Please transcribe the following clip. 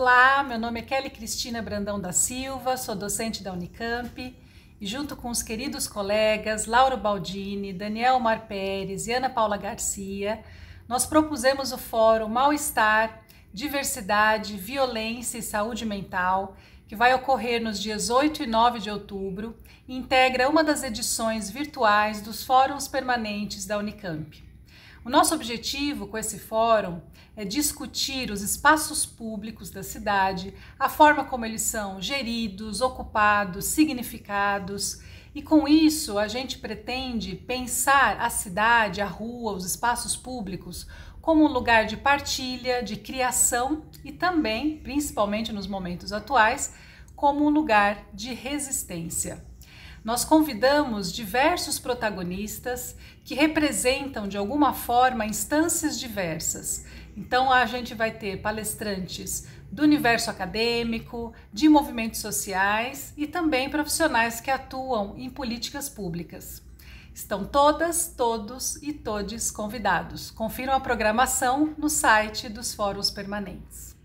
Olá, meu nome é Kelly Cristina Brandão da Silva, sou docente da Unicamp e junto com os queridos colegas Lauro Baldini, Daniel Mar Pérez e Ana Paula Garcia, nós propusemos o fórum Mal-Estar, Diversidade, Violência e Saúde Mental, que vai ocorrer nos dias 8 e 9 de outubro e integra uma das edições virtuais dos fóruns permanentes da Unicamp. O nosso objetivo com esse fórum é discutir os espaços públicos da cidade, a forma como eles são geridos, ocupados, significados. E com isso, a gente pretende pensar a cidade, a rua, os espaços públicos como um lugar de partilha, de criação e também, principalmente nos momentos atuais, como um lugar de resistência nós convidamos diversos protagonistas que representam de alguma forma instâncias diversas. Então a gente vai ter palestrantes do universo acadêmico, de movimentos sociais e também profissionais que atuam em políticas públicas. Estão todas, todos e todes convidados. Confiram a programação no site dos Fóruns Permanentes.